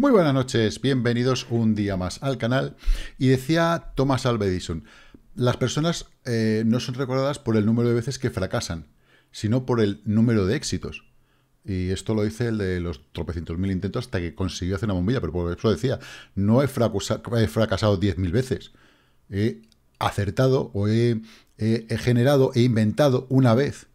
Muy buenas noches, bienvenidos un día más al canal. Y decía Thomas Alva Edison, las personas eh, no son recordadas por el número de veces que fracasan, sino por el número de éxitos. Y esto lo dice el de los tropecientos mil intentos hasta que consiguió hacer una bombilla, pero por eso decía, no he, fracasado diez mil veces. He acertado o he, generado, e inventado una vez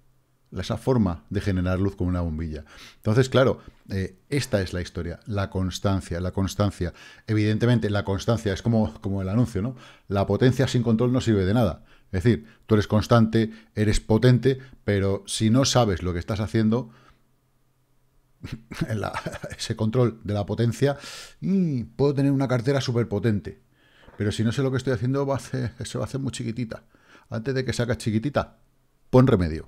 esa forma de generar luz como una bombilla. Entonces, claro, eh, esta es la historia, la constancia, la constancia. Evidentemente, la constancia es como, como el anuncio, ¿no? La potencia sin control no sirve de nada. Es decir, tú eres constante, eres potente, pero si no sabes lo que estás haciendo, ese control de la potencia, mm, puedo tener una cartera súper potente. Pero si no sé lo que estoy haciendo, va a se va a hacer muy chiquitita. Antes de que se haga chiquitita, pon remedio.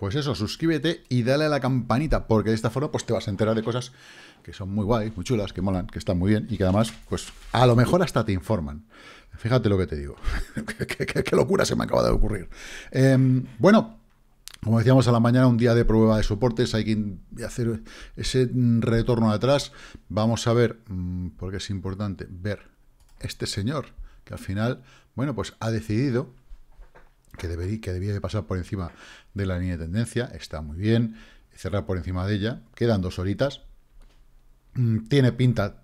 Pues eso, suscríbete y dale a la campanita, porque de esta forma pues, te vas a enterar de cosas que son muy guay, muy chulas, que molan, que están muy bien y que además, pues a lo mejor hasta te informan. Fíjate lo que te digo. qué, locura se me acaba de ocurrir. Em, bueno, como decíamos a la mañana, un día de prueba de soportes, hay que hacer ese retorno atrás. Vamos a ver, mm, porque es importante ver este señor, que al final, bueno, pues ha decidido que, debía de pasar por encima de la línea de tendencia, está muy bien, cerrar por encima de ella, quedan dos horitas, mm, tiene pinta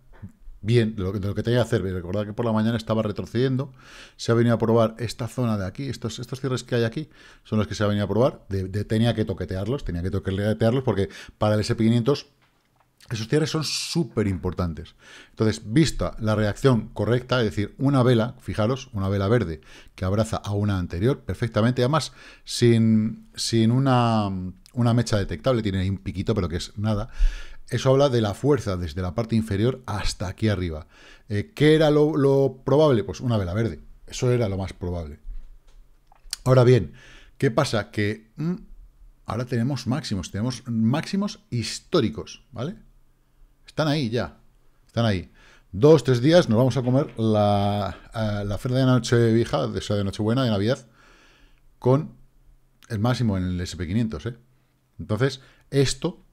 bien de lo que, tenía que hacer, recordad que por la mañana estaba retrocediendo, se ha venido a probar esta zona de aquí, estos, estos cierres que hay aquí, son los que se ha venido a probar, tenía que toquetearlos, tenía que toquetearlos porque para el S&P 500 esos cierres son súper importantes. Entonces, vista la reacción correcta, es decir, una vela, fijaros, una vela verde que abraza a una anterior perfectamente, además sin, sin una, mecha detectable, tiene ahí un piquito, pero que es nada. Eso habla de la fuerza desde la parte inferior hasta aquí arriba. Eh, ¿Qué era lo, probable? Pues una vela verde. Eso era lo más probable. Ahora bien, ¿qué pasa? Que mm, ahora tenemos máximos, tenemos máximos históricos, ¿vale? Están ahí ya. Están ahí. Dos, tres días nos vamos a comer la, eh, Feria de noche vieja, de, o de Nochebuena, de Navidad, con el máximo en el SP500. ¿eh? Entonces, esto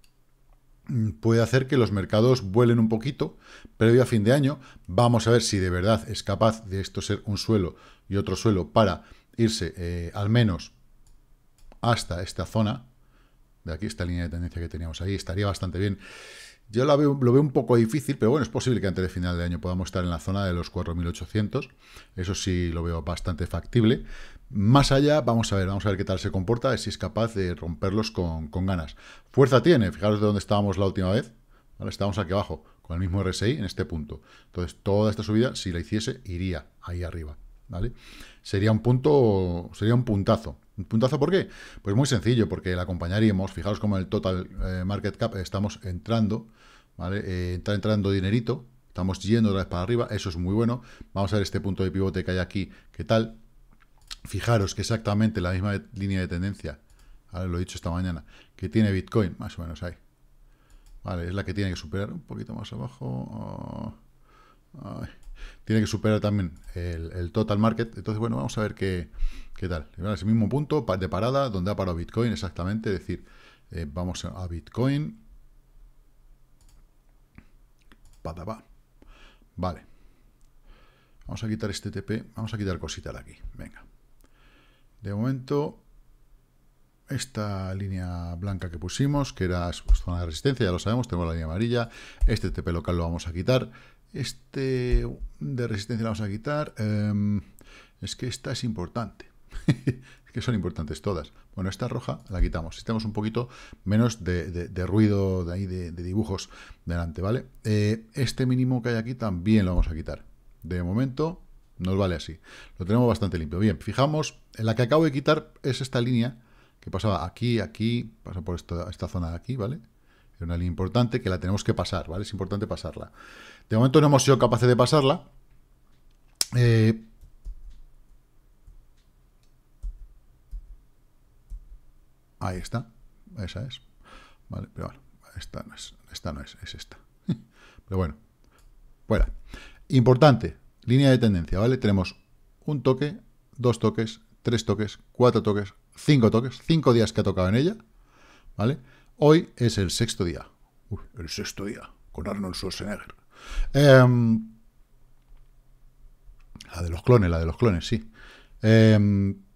mm, puede hacer que los mercados vuelen un poquito previo a fin de año. Vamos a ver si de verdad es capaz de esto ser un suelo y otro suelo para irse eh, al menos hasta esta zona. De aquí, esta línea de tendencia que teníamos ahí, estaría bastante bien. Yo lo veo un poco difícil, pero bueno, es posible que antes de final de año podamos estar en la zona de los 4.800. Eso sí lo veo bastante factible. Más allá, vamos a ver, vamos a ver qué tal se comporta, si es capaz de romperlos con, ganas. Fuerza tiene, fijaros de dónde estábamos la última vez. Estábamos aquí abajo, con el mismo RSI en este punto. Entonces, toda esta subida, si la hiciese, iría ahí arriba. ¿vale? Sería un punto, sería un puntazo. ¿Un puntazo por qué? Pues muy sencillo, porque la acompañaríamos. Fijaros cómo en el total eh, market cap estamos entrando eh, está entrando dinerito, estamos yendo otra vez para arriba, eso es muy bueno. Vamos a ver este punto de pivote que hay aquí, ¿qué tal? Fijaros que exactamente la misma línea de tendencia, lo he dicho esta mañana, que tiene Bitcoin, más o menos ahí. Vale, es la que tiene que superar un poquito más abajo. Ah, tiene que superar también el, total market. Entonces, bueno, vamos a ver qué, qué tal. Es el mismo punto de parada donde ha parado Bitcoin exactamente. Es decir, eh, vamos a Bitcoin va Vale. Vamos a quitar este TP. Vamos a quitar cosita de aquí. Venga. De momento, esta línea blanca que pusimos, que era zona de resistencia, ya lo sabemos, tenemos la línea amarilla. Este TP local lo vamos a quitar. Este de resistencia lo vamos a quitar. Em, es que esta es importante. es que son importantes todas. Bueno, esta roja la quitamos. Si tenemos un poquito menos de, ruido de ahí, de, dibujos delante, ¿vale? Eh, este mínimo que hay aquí también lo vamos a quitar. De momento nos vale así. Lo tenemos bastante limpio. Bien, fijamos, en la que acabo de quitar es esta línea que pasaba aquí, aquí, pasa por esta, esta zona de aquí, ¿vale? Es una línea importante que la tenemos que pasar, ¿vale? Es importante pasarla. De momento no hemos sido capaces de pasarla. Eh, Ahí está. Esa es. pero bueno, esta no es, esta no es, es esta. Pero bueno, fuera. Importante, línea de tendencia, ¿vale? Tenemos un toque, dos toques, tres toques, cuatro toques, cinco toques, cinco días que ha tocado en ella, ¿vale? Hoy es el sexto día. el sexto día, con Arnold Schwarzenegger. Em, la de los clones, la de los clones, sí. Eh,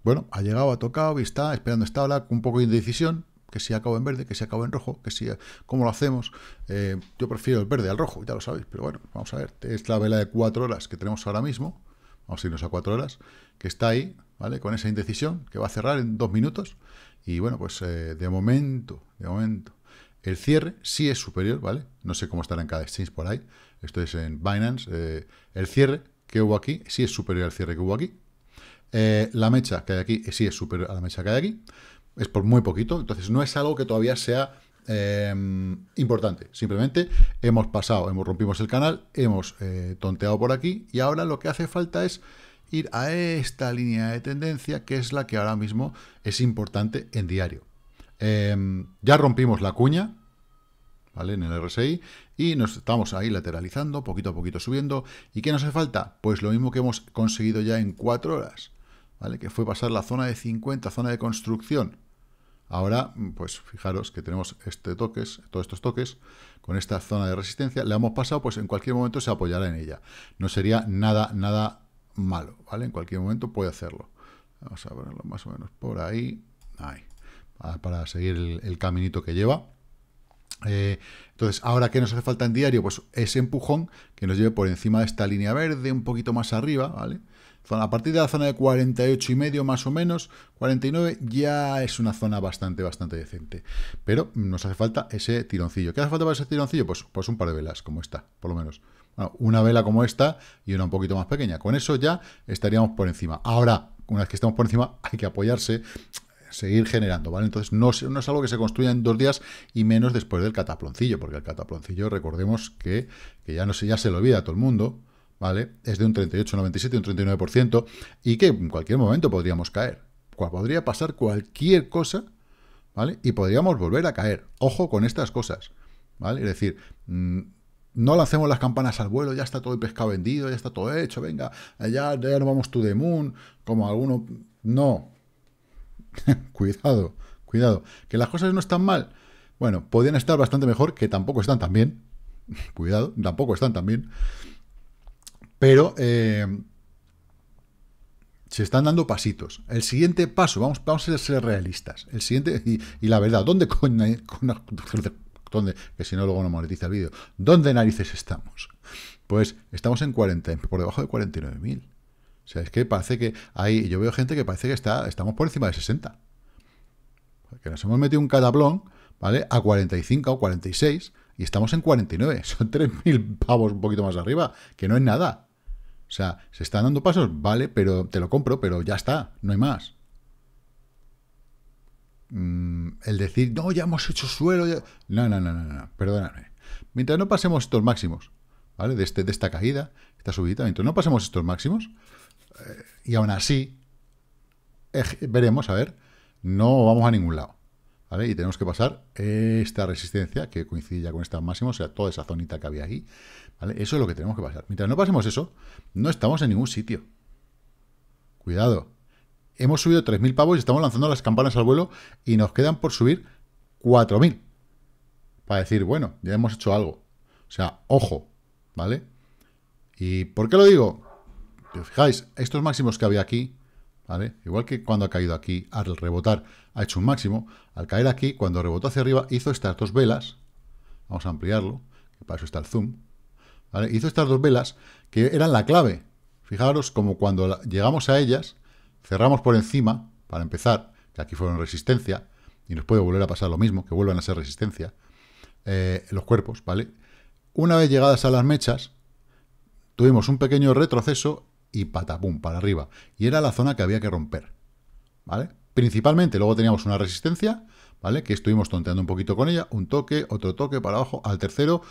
bueno, ha llegado, ha tocado y está esperando esta ola con un poco de indecisión, que si acabo en verde, que si acabo en rojo, que si... ¿Cómo lo hacemos? Eh, yo prefiero el verde al rojo, ya lo sabéis, pero bueno, vamos a ver. Es la vela de cuatro horas que tenemos ahora mismo, vamos a irnos a cuatro horas, que está ahí, ¿vale? Con esa indecisión, que va a cerrar en dos minutos. Y bueno, pues eh, de momento, de momento, el cierre sí es superior, ¿vale? No sé cómo estará en cada exchange por ahí, esto es en Binance. Eh, el cierre que hubo aquí sí es superior al cierre que hubo aquí, eh, la mecha que hay aquí eh, sí es superior a la mecha que hay aquí, es por muy poquito, entonces no es algo que todavía sea em, importante. Simplemente hemos pasado, hemos rompimos el canal, hemos eh, tonteado por aquí y ahora lo que hace falta es ir a esta línea de tendencia que es la que ahora mismo es importante en diario. Em, ya rompimos la cuña, ¿vale? En el RSI, y nos estamos ahí lateralizando, poquito a poquito subiendo. ¿Y qué nos hace falta? Pues lo mismo que hemos conseguido ya en 4 horas. ¿vale? Que fue pasar la zona de 50, zona de construcción. Ahora, pues fijaros que tenemos este toques, todos estos toques, con esta zona de resistencia, le hemos pasado, pues en cualquier momento se apoyará en ella. No sería nada, nada malo, ¿vale? En cualquier momento puede hacerlo. Vamos a ponerlo más o menos por ahí. Ahí. Para, seguir el, caminito que lleva. Eh, entonces, ahora qué nos hace falta en diario, pues ese empujón que nos lleve por encima de esta línea verde, un poquito más arriba, ¿vale? vale a partir de la zona de 48 y medio más o menos, 49 ya es una zona bastante, bastante decente. Pero nos hace falta ese tironcillo. ¿Qué hace falta para ese tironcillo? Pues, pues un par de velas como esta, por lo menos. una vela como esta y una un poquito más pequeña. Con eso ya estaríamos por encima. Ahora, una vez que estamos por encima, hay que apoyarse seguir generando, ¿vale? Entonces no, no, es algo que se construya en dos días y menos después del cataploncillo, porque el cataploncillo, recordemos que, ya no se, ya se lo olvida a todo el mundo, ¿vale? Es de un 38, 38,97, un 39%, y que en cualquier momento podríamos caer. Pues podría pasar cualquier cosa, ¿vale? Y podríamos volver a caer. Ojo con estas cosas, ¿vale? Es decir, mm, no lancemos las campanas al vuelo, ya está todo el pescado vendido, ya está todo hecho, venga, ya, ya no vamos to the moon, como alguno... No. cuidado, cuidado. Que las cosas no están mal. Bueno, podrían estar bastante mejor, que tampoco están tan bien. cuidado, tampoco están tan bien. Pero eh, se están dando pasitos. El siguiente paso, vamos, a ser realistas. El siguiente, y, la verdad, ¿dónde coño, ¿Dónde? Que si no, luego no monetiza el vídeo. ¿Dónde narices estamos? Pues estamos en 40, por debajo de 49.000. O sea, es que parece que hay, yo veo gente que parece que está, estamos por encima de 60. Que nos hemos metido un cataplón, ¿vale? A 45 o 46 y estamos en 49. Son 3.000 pavos un poquito más arriba, que no es nada. O sea, se están dando pasos, vale, pero te lo compro, pero ya está, no hay más. Mm, el decir, no, ya hemos hecho suelo. No, no, no, no, no, perdóname. Mientras no pasemos estos máximos, ¿vale? De, este, esta caída, esta subida, mientras no pasemos estos máximos, eh, y aún así, veremos, a ver, no vamos a ningún lado. ¿vale? Y tenemos que pasar esta resistencia que coincide ya con esta máxima, o sea, toda esa zonita que había aquí, ¿vale? Eso es lo que tenemos que pasar. Mientras no pasemos eso, no estamos en ningún sitio. Cuidado. Hemos subido 3.000 pavos y estamos lanzando las campanas al vuelo y nos quedan por subir 4.000. Para decir, bueno, ya hemos hecho algo. O sea, ojo, ¿vale? ¿Y por qué lo digo? Fijáis, estos máximos que había aquí, Igual que cuando ha caído aquí, al rebotar ha hecho un máximo, al caer aquí, cuando rebotó hacia arriba, hizo estas dos velas, vamos a ampliarlo, que para eso está el zoom, Hizo estas dos velas que eran la clave. Fijaros como cuando llegamos a ellas, cerramos por encima, para empezar, que aquí fueron resistencia, y nos puede volver a pasar lo mismo, que vuelvan a ser resistencia, eh, los cuerpos, ¿vale? Una vez llegadas a las mechas, tuvimos un pequeño retroceso y patapum, para arriba. Y era la zona que había que romper, ¿vale? Principalmente, luego teníamos una resistencia, ¿vale? Que estuvimos tonteando un poquito con ella, un toque, otro toque para abajo, al tercero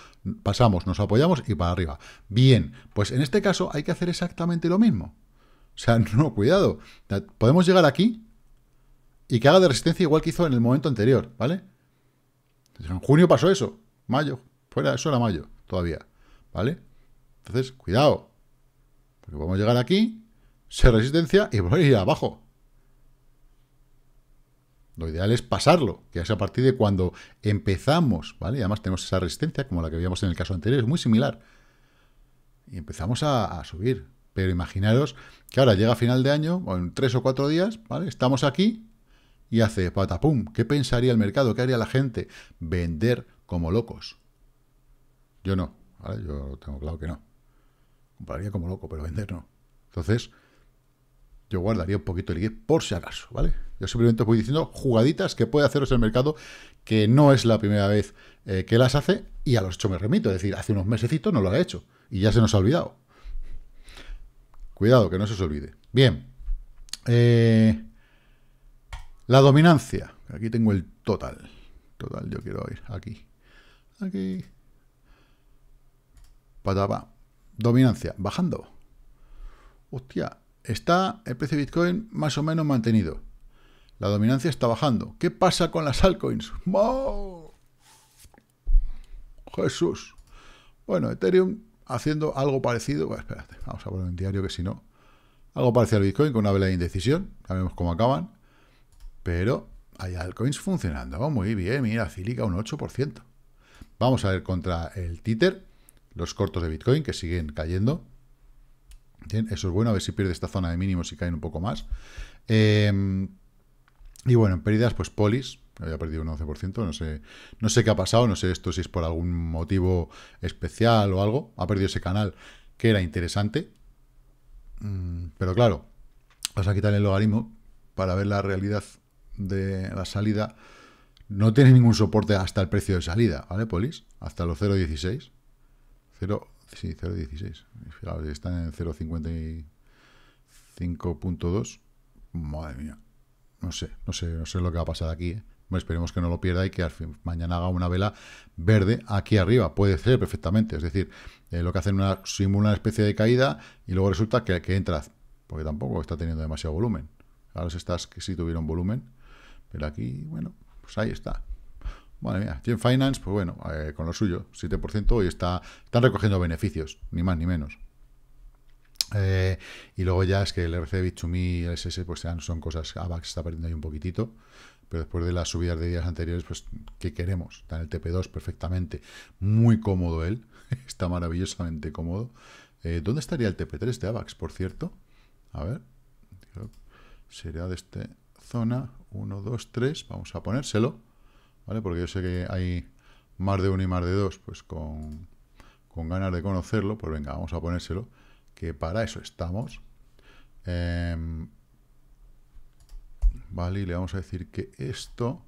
pasamos, nos apoyamos y para arriba. Bien, pues en este caso hay que hacer exactamente lo mismo. O sea, no, cuidado. Podemos llegar aquí y que haga de resistencia igual que hizo en el momento anterior, ¿vale? En junio pasó eso, mayo, fuera, eso era mayo todavía, ¿vale? Entonces, cuidado, porque podemos llegar aquí, ser resistencia y voy a ir abajo. Lo ideal es pasarlo, que es a partir de cuando empezamos, ¿vale? Y además tenemos esa resistencia, como la que veíamos en el caso anterior, es muy similar. Y empezamos a, subir. Pero imaginaros que ahora llega final de año, o en tres o cuatro días, ¿vale? Estamos aquí y hace patapum. ¿Qué pensaría el mercado? ¿Qué haría la gente? Vender como locos. Yo no, ¿vale? Yo tengo claro que no. Compararía como loco, pero vender no. Entonces, yo guardaría un poquito el liquidez por si acaso, ¿vale? Yo simplemente os voy diciendo jugaditas que puede haceros el mercado, que no es la primera vez eh, que las hace, y a los hechos me remito, es decir, hace unos mesecitos no lo ha hecho, y ya se nos ha olvidado. Cuidado, que no se os olvide. Bien. Eh, la dominancia. Aquí tengo el total. Total, yo quiero ir aquí. Aquí. Patapa. Dominancia, bajando. Hostia, está el precio de Bitcoin más o menos mantenido. La dominancia está bajando. ¿Qué pasa con las altcoins? Jesús. Bueno, Ethereum haciendo algo parecido. vamos a poner un diario que si no. Algo parecido al Bitcoin con una vela de indecisión. Sabemos vemos cómo acaban. Pero hay altcoins funcionando. muy bien. Mira, Cílica un 8%. Vamos a ver contra el Títer los cortos de Bitcoin que siguen cayendo. eso es bueno, a ver si pierde esta zona de mínimos y caen un poco más. Em, y bueno, en pérdidas, pues Polis, había perdido un 11%, no sé, no sé qué ha pasado, no sé esto si es por algún motivo especial o algo. Ha perdido ese canal que era interesante, mm, pero claro, vas a quitar el logaritmo para ver la realidad de la salida. No tiene ningún soporte hasta el precio de salida, ¿vale, Polis? Hasta los 0.16. 0, 0.16. están en 0.55.2. Madre mía. No sé, no sé, no sé lo que va a pasar aquí. ¿eh? Bueno, esperemos que no lo pierda y que al fin, mañana haga una vela verde aquí arriba. Puede ser perfectamente. Es decir, eh, lo que hacen una, simula una especie de caída y luego resulta que, que entra. Porque tampoco está teniendo demasiado volumen. Ahora estas que sí tuvieron volumen. Pero aquí, bueno, pues ahí está bueno mira, Finance, pues bueno, eh, con lo suyo, 7% y está, están recogiendo beneficios, ni más ni menos. Eh, y luego ya es que el RC Bit2Me y el SS pues son cosas, AVAX está perdiendo ahí un poquitito, pero después de las subidas de días anteriores, pues ¿qué queremos? Está en el TP2 perfectamente, muy cómodo él, está maravillosamente cómodo. Eh, ¿Dónde estaría el TP3 de AVAX, por cierto? A ver, sería de este zona, 1, 2, 3, vamos a ponérselo. ¿vale? Porque yo sé que hay más de uno y más de dos, pues con, ganas de conocerlo, pues venga, vamos a ponérselo, que para eso estamos. Em, vale, y le vamos a decir que esto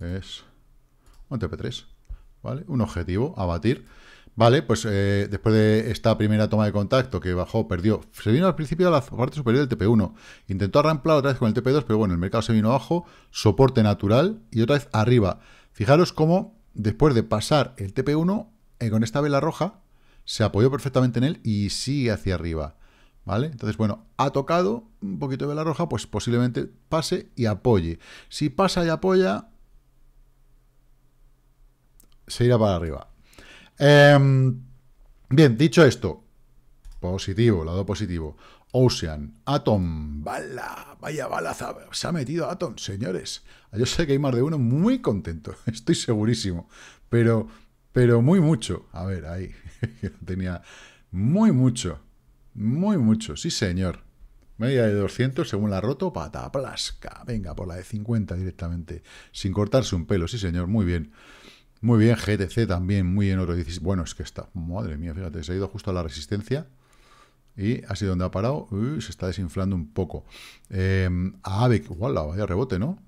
es un TP3, ¿vale? Un objetivo abatir. batir. Vale, pues eh, después de esta primera toma de contacto que bajó, perdió, se vino al principio a la parte superior del TP1, intentó arramplar otra vez con el TP2, pero bueno, el mercado se vino abajo, soporte natural y otra vez arriba. Fijaros cómo después de pasar el TP1, eh, con esta vela roja, se apoyó perfectamente en él y sigue hacia arriba. ¿Vale? Entonces, bueno, ha tocado un poquito de vela roja, pues posiblemente pase y apoye. Si pasa y apoya, se irá para arriba. Em, bien, dicho esto, positivo, lado positivo. Ocean, Atom, bala, vaya bala se ha metido Atom, señores. Yo sé que hay más de uno muy contento, estoy segurísimo, pero, pero muy mucho. A ver, ahí, tenía muy mucho, muy mucho, sí señor. Media de 200 según la roto, pata, plasca. Venga, por la de 50 directamente, sin cortarse un pelo, sí señor, muy bien. Muy bien, GTC también, muy en oro. Bueno, es que está, madre mía, fíjate, se ha ido justo a la resistencia y ha sido donde ha parado. se está desinflando un poco. Eh, em, igual la Vaya rebote, ¿no?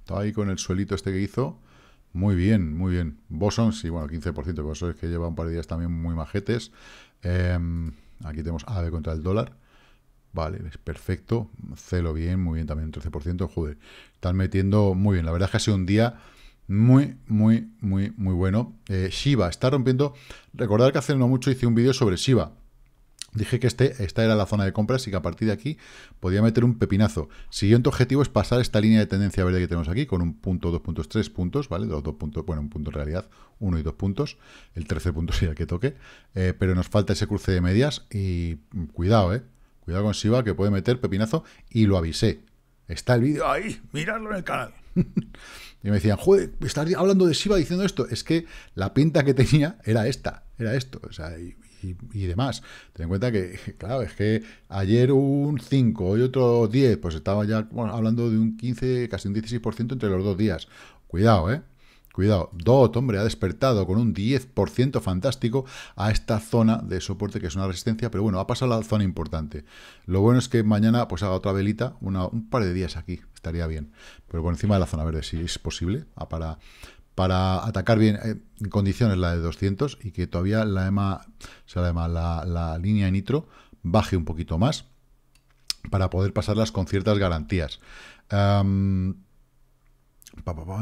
Estaba ahí con el suelito este que hizo. Muy bien, muy bien. Boson, sí, bueno, 15%. Boson es que lleva un par de días también muy majetes. Em, aquí tenemos AVE contra el dólar. Vale, es perfecto. Celo bien, muy bien también, 13%. Joder, están metiendo muy bien. La verdad es que ha sido un día muy, muy, muy, muy bueno. Eh, Shiva está rompiendo. Recordad que hace no mucho hice un vídeo sobre Shiba Dije que este, esta era la zona de compras y que a partir de aquí podía meter un pepinazo. Siguiente objetivo es pasar esta línea de tendencia verde que tenemos aquí con un punto, dos puntos, tres puntos, ¿vale? Los dos puntos, bueno, un punto en realidad, uno y dos puntos. El tercer punto sería que toque. Eh, pero nos falta ese cruce de medias y cuidado, ¿eh? Cuidado con Shiba que puede meter pepinazo y lo avisé. Está el vídeo ahí, miradlo en el canal. Y me decían, joder, estás hablando de Shiba diciendo esto. Es que la pinta que tenía era esta, era esto, o sea, y, demás. Ten en cuenta que, claro, es que ayer un 5, hoy otro 10, pues estaba ya hablando de un 15, casi un 16% entre los dos días. Cuidado, ¿eh? Cuidado, DOT, hombre, ha despertado con un 10% fantástico a esta zona de soporte que es una resistencia, pero bueno, ha pasado la zona importante. Lo bueno es que mañana pues haga otra velita, un par de días aquí, estaría bien. Pero por encima de la zona verde, si es posible, para, para atacar bien eh, en condiciones la de 200 y que todavía la EMA, sea, la, la, línea de nitro baje un poquito más para poder pasarlas con ciertas garantías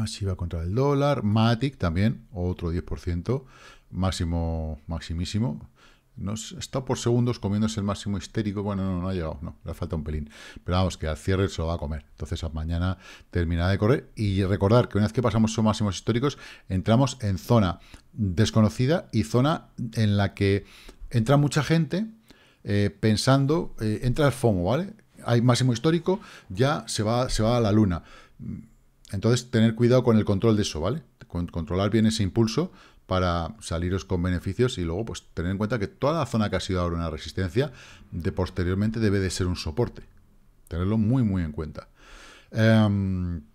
si va contra el dólar. Matic también, otro 10%, máximo, maximísimo. Nos está por segundos comiéndose el máximo histérico. Bueno, no, no ha llegado, no, le falta un pelín. Pero vamos, que al cierre se lo va a comer. Entonces, mañana termina de correr. Y recordar que una vez que pasamos esos máximos históricos, entramos en zona desconocida y zona en la que entra mucha gente eh, pensando, eh, entra el FOMO, ¿vale? Hay máximo histórico, ya se va, se va a la luna entonces, tener cuidado con el control de eso, ¿vale? Controlar bien ese impulso para saliros con beneficios y luego pues tener en cuenta que toda la zona que ha sido ahora una resistencia, de posteriormente debe de ser un soporte. Tenerlo muy, muy en cuenta. Un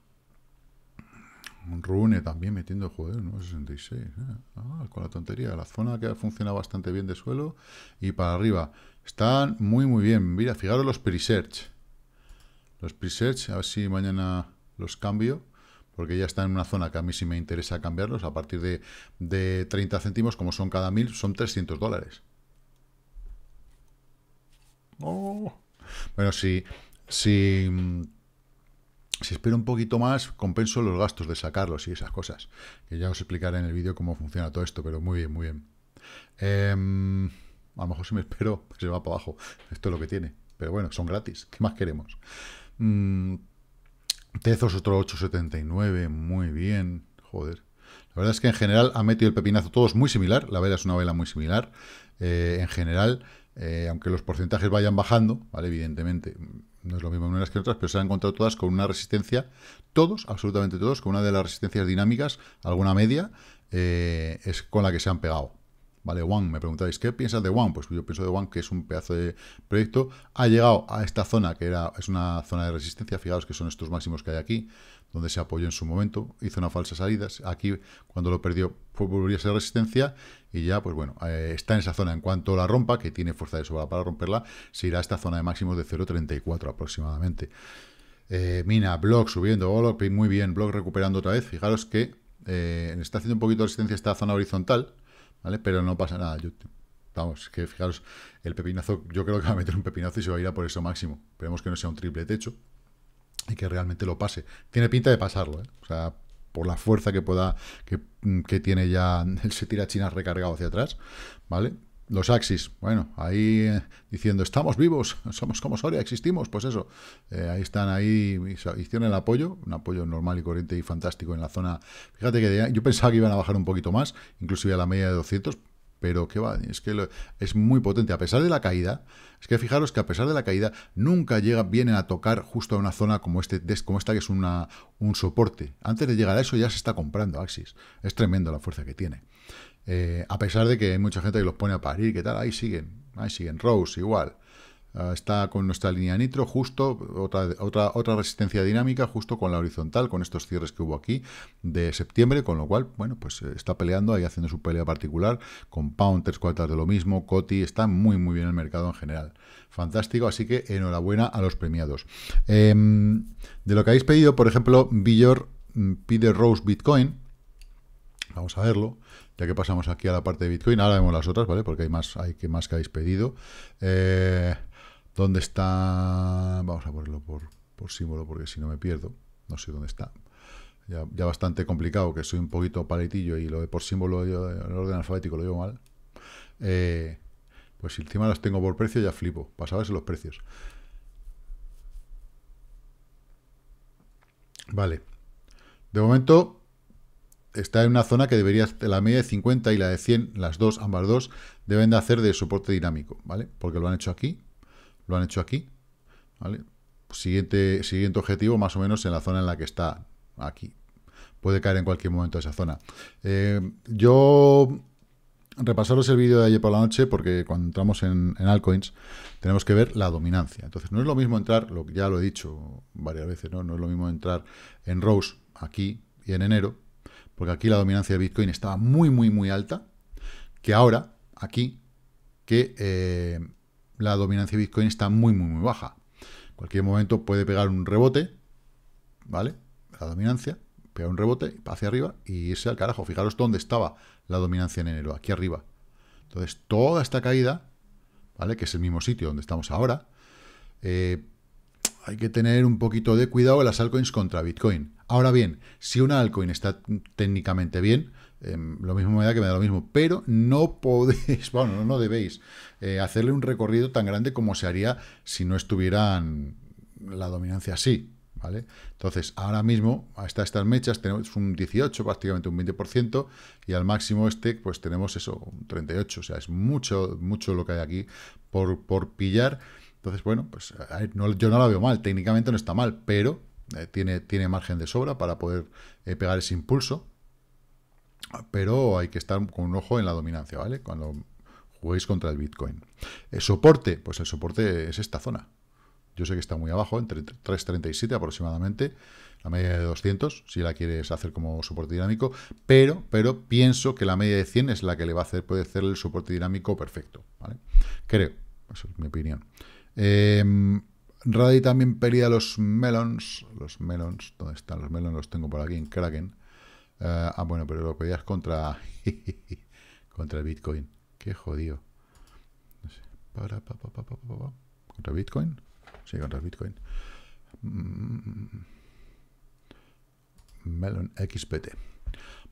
em, Rune también metiendo, joder, 9.66. ¿eh? Ah, con la tontería. La zona que funciona bastante bien de suelo y para arriba. Están muy, muy bien. Mira, fijaros los pre Los pre a ver si mañana los cambio porque ya está en una zona que a mí sí me interesa cambiarlos, a partir de, 30 céntimos, como son cada mil, son 300 dólares. Oh. Bueno, si, si, si espero un poquito más, compenso los gastos de sacarlos y esas cosas, que ya os explicaré en el vídeo cómo funciona todo esto, pero muy bien, muy bien. Em, a lo mejor si me espero, se va para abajo. Esto es lo que tiene. Pero bueno, son gratis. ¿Qué más queremos? Mm, Tezos otro 8,79, muy bien, joder. La verdad es que en general ha metido el pepinazo todos muy similar, la vela es una vela muy similar. Eh, en general, eh, aunque los porcentajes vayan bajando, ¿vale? Evidentemente, no es lo mismo en unas que otras, pero se han encontrado todas con una resistencia, todos, absolutamente todos, con una de las resistencias dinámicas, alguna media, eh, es con la que se han pegado. ¿Vale? Wang, me preguntáis, ¿qué piensas de Wang? Pues yo pienso de Wang, que es un pedazo de proyecto. Ha llegado a esta zona, que era, es una zona de resistencia. Fijaos que son estos máximos que hay aquí, donde se apoyó en su momento. Hizo una falsa salida. Aquí, cuando lo perdió, volvió a ser resistencia. Y ya, pues bueno, eh, está en esa zona. En cuanto la rompa, que tiene fuerza de sobra para romperla, se irá a esta zona de máximos de 0.34 aproximadamente. Eh, mina, Block subiendo, oh, muy bien, Block recuperando otra vez. Fijaros que eh, está haciendo un poquito de resistencia esta zona horizontal. ¿vale? Pero no pasa nada. Yo, vamos, que fijaros, el pepinazo, yo creo que va a meter un pepinazo y se va a ir a por eso máximo. Esperemos que no sea un triple techo y que realmente lo pase. Tiene pinta de pasarlo, ¿eh? O sea, por la fuerza que pueda, que, que tiene ya, el se tira China recargado hacia atrás, ¿vale? Los Axis, bueno, ahí eh, diciendo, estamos vivos, somos como Soria, existimos, pues eso. Eh, ahí están, ahí hicieron el apoyo, un apoyo normal y corriente y fantástico en la zona. Fíjate que yo pensaba que iban a bajar un poquito más, inclusive a la media de 200, pero que va, es que es muy potente. A pesar de la caída, es que fijaros que a pesar de la caída, nunca llega, vienen a tocar justo a una zona como, este, como esta, que es una, un soporte. Antes de llegar a eso ya se está comprando Axis. Es tremendo la fuerza que tiene. Eh, a pesar de que hay mucha gente que los pone a parir, que tal, ahí siguen, ahí siguen. Rose igual. Ah, está con nuestra línea nitro, justo, otra, otra, otra resistencia dinámica, justo con la horizontal, con estos cierres que hubo aquí de septiembre, con lo cual, bueno, pues eh, está peleando ahí haciendo su pelea particular, con Pound, tres cuartas de lo mismo, Coti, está muy muy bien el mercado en general. Fantástico, así que enhorabuena a los premiados. Em, de lo que habéis pedido, por ejemplo, Billor... Mm, pide Rose Bitcoin, vamos a verlo, ya que pasamos aquí a la parte de Bitcoin, ahora vemos las otras, ¿vale? Porque hay más, hay que más que habéis pedido. Eh, ¿Dónde está? Vamos a ponerlo por, símbolo, porque si no me pierdo, no sé dónde está. Ya, bastante complicado, que soy un poquito paletillo y lo de por símbolo, en orden alfabético lo llevo mal. Eh, pues si encima las tengo por precio, ya flipo. Pasabas los precios. Vale. De momento, está en una zona que debería, la media de 50 y la de 100, las dos, ambas dos, deben de hacer de soporte dinámico, ¿vale? Porque lo han hecho aquí, lo han hecho aquí, ¿vale? Siguiente, siguiente objetivo, más o menos en la zona en la que está aquí. Puede caer en cualquier momento esa zona. Eh, yo repasaros el vídeo de ayer por la noche porque cuando entramos en, altcoins tenemos que ver la dominancia. Entonces no es lo mismo entrar, lo, ya lo he dicho varias veces, ¿no? no es lo mismo entrar en Rose aquí y en enero porque aquí la dominancia de Bitcoin estaba muy, muy, muy alta, que ahora, aquí, que eh, la dominancia de Bitcoin está muy, muy, muy baja. En cualquier momento puede pegar un rebote, ¿vale? La dominancia, pegar un rebote hacia arriba y irse al carajo. Fijaros dónde estaba la dominancia en enero, aquí arriba. Entonces, toda esta caída, ¿vale? Que es el mismo sitio donde estamos ahora, eh, hay que tener un poquito de cuidado en las altcoins contra Bitcoin. Ahora bien, si una altcoin está técnicamente bien, em, lo mismo me da que me da lo mismo, pero no podéis, bueno, no, debéis eh, hacerle un recorrido tan grande como se haría si no estuvieran la dominancia así, ¿vale? Entonces, ahora mismo, hasta estas mechas, tenemos un 18, prácticamente un 20%, y al máximo este, pues tenemos eso, un 38, o sea, es mucho, mucho lo que hay aquí por, por pillar. Entonces, bueno, pues yo no la veo mal, técnicamente no está mal, pero eh, tiene, tiene margen de sobra para poder eh, pegar ese impulso, pero hay que estar con un ojo en la dominancia, ¿vale? Cuando juguéis contra el Bitcoin. El soporte, pues el soporte es esta zona. Yo sé que está muy abajo, entre 3.37 aproximadamente, la media de 200, si la quieres hacer como soporte dinámico, pero, pero pienso que la media de 100 es la que le va a hacer, puede hacer el soporte dinámico perfecto, ¿vale? Creo, esa es mi opinión. Em, Raddy también pedía los melons. Los melons, ¿dónde están? Los melons los tengo por aquí en Kraken. Eh, ah, bueno, pero lo pedías contra, contra el Bitcoin. Qué jodido. ¿Contra Bitcoin? Sí, contra Bitcoin. Mm. Melon XPT.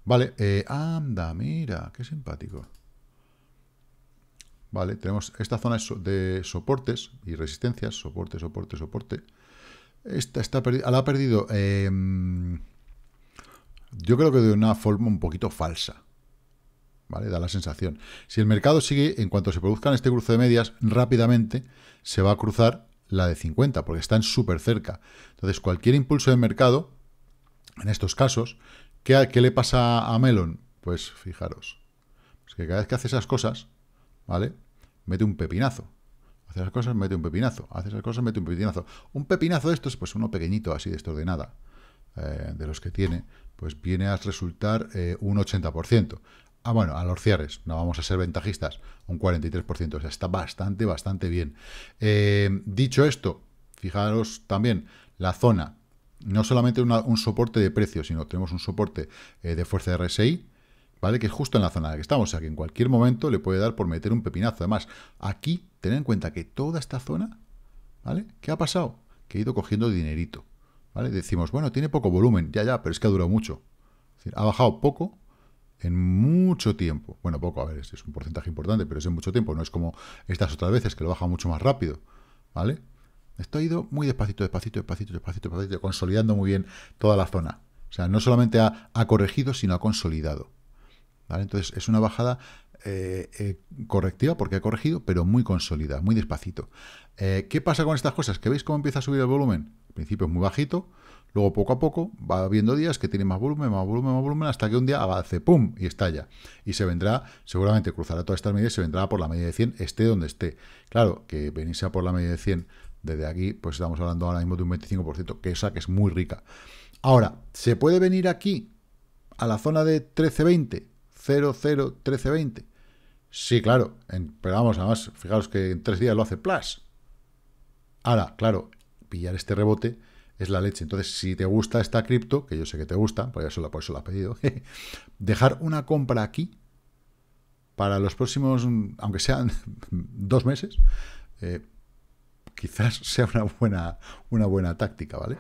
Vale, eh, anda, mira, qué simpático. ¿vale? Tenemos esta zona de soportes y resistencias, soporte, soporte, soporte. Esta la ha perdido, em, yo creo que de una forma un poquito falsa, ¿vale? Da la sensación. Si el mercado sigue, en cuanto se produzca este cruce de medias, rápidamente se va a cruzar la de 50, porque están súper cerca. Entonces, cualquier impulso de mercado, en estos casos, ¿qué, le pasa a Melon? Pues fijaros, que cada vez que hace esas cosas, ¿vale? Mete un pepinazo. Hace las cosas, mete un pepinazo. Hace las cosas, mete un pepinazo. Un pepinazo de estos, pues uno pequeñito, así, de eh, de los que tiene, pues viene a resultar eh, un 80%. Ah, bueno, a los cierres, no vamos a ser ventajistas, un 43%. O sea, está bastante, bastante bien. Eh, dicho esto, fijaros también la zona. No solamente un soporte de precio, sino tenemos un soporte eh, de fuerza de RSI, ¿vale? Que es justo en la zona en la que estamos, o sea que en cualquier momento le puede dar por meter un pepinazo. Además, aquí, tened en cuenta que toda esta zona, ¿vale? ¿Qué ha pasado? Que ha ido cogiendo dinerito, ¿vale? Decimos, bueno, tiene poco volumen, ya, ya, pero es que ha durado mucho. ha bajado poco en mucho tiempo. Bueno, poco, a ver, es un porcentaje importante, pero es en mucho tiempo, no es como estas otras veces que lo baja mucho más rápido, ¿vale? Esto ha ido muy despacito, despacito, despacito, despacito, despacito, consolidando muy bien toda la zona. O sea, no solamente ha corregido, sino ha consolidado. Entonces es una bajada eh, eh, correctiva porque ha corregido, pero muy consolidada, muy despacito. Eh, ¿Qué pasa con estas cosas? ¿Que veis cómo empieza a subir el volumen? Al principio es muy bajito, luego poco a poco va habiendo días que tiene más volumen, más volumen, más volumen, hasta que un día hace ¡pum! y estalla. Y se vendrá, seguramente cruzará todas estas medidas se vendrá por la media de 100, esté donde esté. Claro, que venirse a por la media de 100 desde aquí, pues estamos hablando ahora mismo de un 25%, que esa que es muy rica. Ahora, ¿se puede venir aquí a la zona de 13.20? 001320. Sí, claro, pero vamos, además, fijaros que en tres días lo hace Plus. Ahora, claro, pillar este rebote es la leche. Entonces, si te gusta esta cripto, que yo sé que te gusta, por eso, por eso la has pedido, dejar una compra aquí para los próximos, aunque sean dos meses, eh, quizás sea una buena, una buena táctica, ¿vale?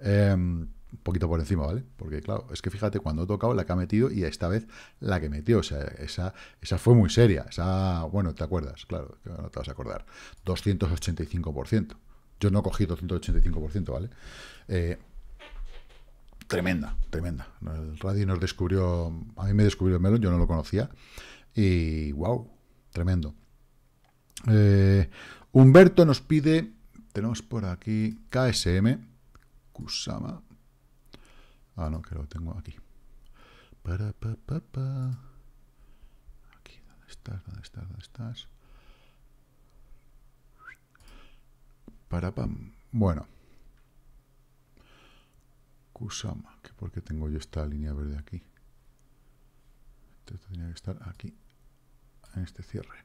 Em, un poquito por encima, ¿vale? Porque claro, es que fíjate, cuando he tocado la que ha metido y esta vez la que metió, o sea, esa, esa fue muy seria, esa, bueno, te acuerdas, claro, no te vas a acordar, 285%. Yo no cogí 285%, ¿vale? Eh, tremenda, tremenda. El radio nos descubrió, a mí me descubrió el melón, yo no lo conocía, y wow, tremendo. Eh, Humberto nos pide, tenemos por aquí KSM, Kusama, Ah, no, que lo tengo aquí. Para, pa, pa, pa. Aquí, ¿dónde estás? ¿Dónde estás? ¿Dónde estás? Para, pam. Bueno. Kusama, que por qué tengo yo esta línea verde aquí. Esto tenía que estar aquí, en este cierre.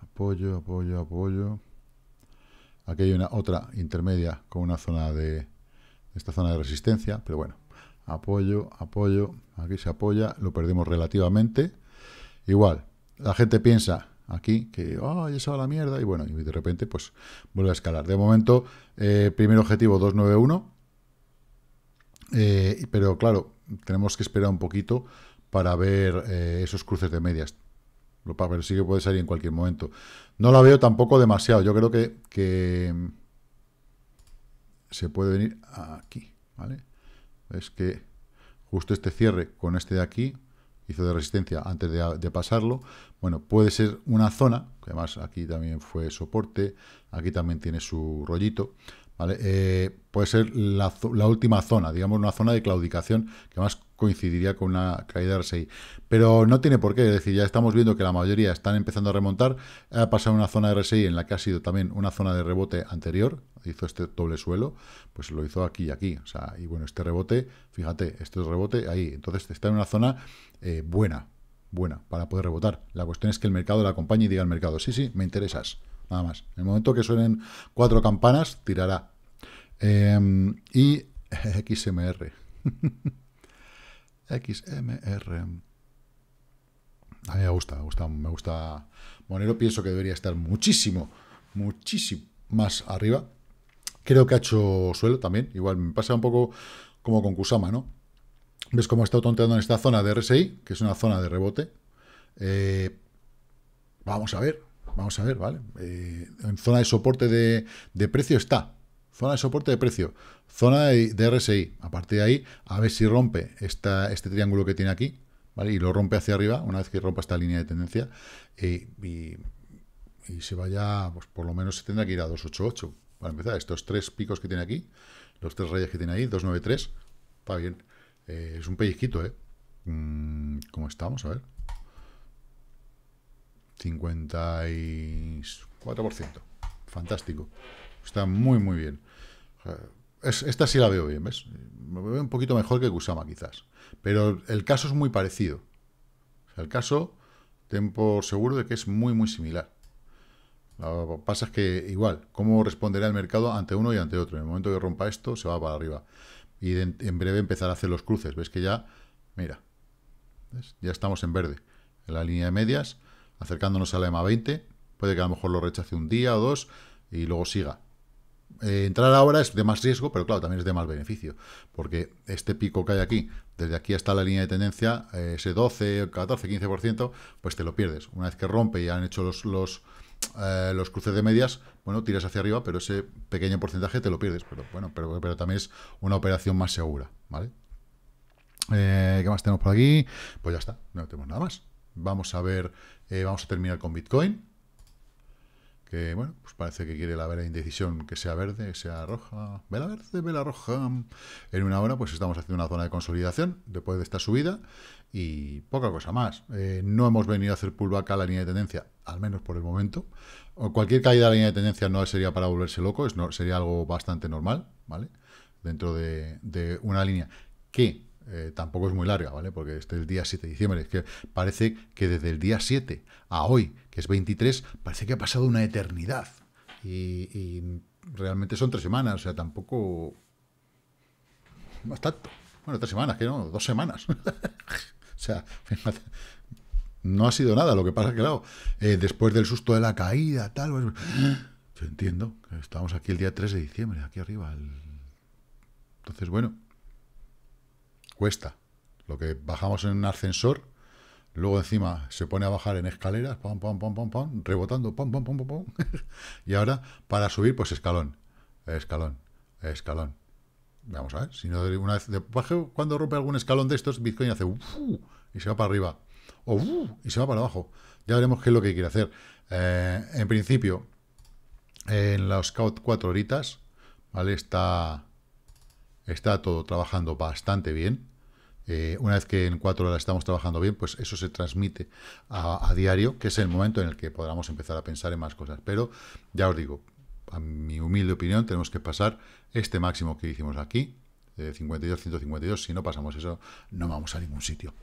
Apoyo, apoyo, apoyo. Aquí hay una otra intermedia con una zona de esta zona de resistencia, pero bueno, apoyo, apoyo, aquí se apoya, lo perdemos relativamente. Igual, la gente piensa aquí que, ¡ay, ya eso la mierda! Y bueno, y de repente, pues, vuelve a escalar. De momento, eh, primer objetivo 291, eh, pero claro, tenemos que esperar un poquito para ver eh, esos cruces de medias. Pero sí que puede salir en cualquier momento. No la veo tampoco demasiado. Yo creo que, que mm, se puede venir aquí, ¿vale? es que justo este cierre con este de aquí hizo de resistencia antes de, pasarlo. Bueno, puede ser una zona, que además aquí también fue soporte, aquí también tiene su rollito. ¿Vale? Eh, puede ser la, última zona, digamos una zona de claudicación, que más coincidiría con una caída de RSI. Pero no tiene por qué, es decir, ya estamos viendo que la mayoría están empezando a remontar, ha pasado una zona de RSI en la que ha sido también una zona de rebote anterior, hizo este doble suelo, pues lo hizo aquí y aquí, o sea, y bueno, este rebote, fíjate, este rebote ahí, entonces está en una zona eh, buena, buena, para poder rebotar. La cuestión es que el mercado la acompañe y diga al mercado, sí, sí, me interesas, nada más. En el momento que suenen cuatro campanas, tirará. Em, y XMR. XMR. A mí me gusta, me gusta, me gusta Monero. Pienso que debería estar muchísimo, muchísimo más arriba. Creo que ha hecho suelo también. Igual me pasa un poco como con Kusama, ¿no? ¿Ves cómo ha estado tonteando en esta zona de RSI? Que es una zona de rebote. Eh, vamos a ver, vamos a ver, ¿vale? Eh, en zona de soporte de precio está, Zona de soporte de precio, zona de, RSI. A partir de ahí, a ver si rompe esta, este triángulo que tiene aquí, ¿vale? Y lo rompe hacia arriba, una vez que rompa esta línea de tendencia, y, se vaya, pues por lo menos se tendrá que ir a 288. Para empezar, estos tres picos que tiene aquí, los tres rayas que tiene ahí, 293, está bien. Eh, es un pellizquito, ¿eh? Mm, ¿Cómo estamos? A ver. 54%. Fantástico. Está muy, muy bien. Es, esta sí la veo bien, ¿ves? Me veo un poquito mejor que Kusama, quizás. Pero el caso es muy parecido. el caso, tengo seguro de que es muy, muy similar. Lo que pasa es que, igual, ¿cómo responderá el mercado ante uno y ante otro? En el momento que rompa esto, se va para arriba. Y en breve empezará a hacer los cruces. ¿Ves que ya? Mira. Ya estamos en verde. En la línea de medias, acercándonos a la EMA 20. Puede que a lo mejor lo rechace un día o dos y luego siga. Eh, entrar ahora es de más riesgo, pero claro, también es de más beneficio, porque este pico que hay aquí, desde aquí hasta la línea de tendencia, eh, ese 12, 14, 15%, pues te lo pierdes. Una vez que rompe y han hecho los, eh, los, cruces de medias, bueno, tiras hacia arriba, pero ese pequeño porcentaje te lo pierdes, pero bueno, pero, pero también es una operación más segura, ¿vale? ¿Qué más tenemos por aquí? Pues ya está, no tenemos nada más. Vamos a ver, vamos a terminar con Bitcoin que bueno, pues parece que quiere la vela indecisión que sea verde, que sea roja, vela verde, vela roja. En una hora pues estamos haciendo una zona de consolidación después de esta subida y poca cosa más. Eh, no hemos venido a hacer pullback a la línea de tendencia, al menos por el momento. O cualquier caída de la línea de tendencia no sería para volverse loco, no, sería algo bastante normal, ¿vale? Dentro de, de una línea que eh, tampoco es muy larga, ¿vale? Porque este es el día 7 de diciembre. Es que parece que desde el día 7 a hoy, que es 23, parece que ha pasado una eternidad. Y, realmente son tres semanas, o sea, tampoco. No es tanto. Bueno, tres semanas, que no, dos semanas. o sea, No ha sido nada, lo que pasa es que, claro, eh, después del susto de la caída, tal, pues, yo entiendo, estamos aquí el día 3 de diciembre, aquí arriba. Entonces, bueno, cuesta. Lo que bajamos en un ascensor, luego encima se pone a bajar en escaleras, pam, pam, pam, rebotando, pam, y ahora, para subir, pues escalón, escalón, escalón. Vamos a ver, si no, una vez, de, cuando rompe algún escalón de estos, Bitcoin hace y se va para arriba, o y se va para abajo. Ya veremos qué es lo que quiere hacer. Eh, en principio, en los scout 4 horitas, ¿vale? Está, está todo trabajando bastante bien. Eh, una vez que en cuatro horas estamos trabajando bien, pues eso se transmite a, a, diario, que es el momento en el que podamos empezar a pensar en más cosas. Pero ya os digo, a mi humilde opinión, tenemos que pasar este máximo que hicimos aquí, eh, de 52-152. Si no pasamos eso, no vamos a ningún sitio.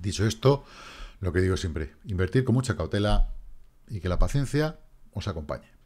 Dicho esto, lo que digo siempre, invertir con mucha cautela y que la paciencia os acompañe.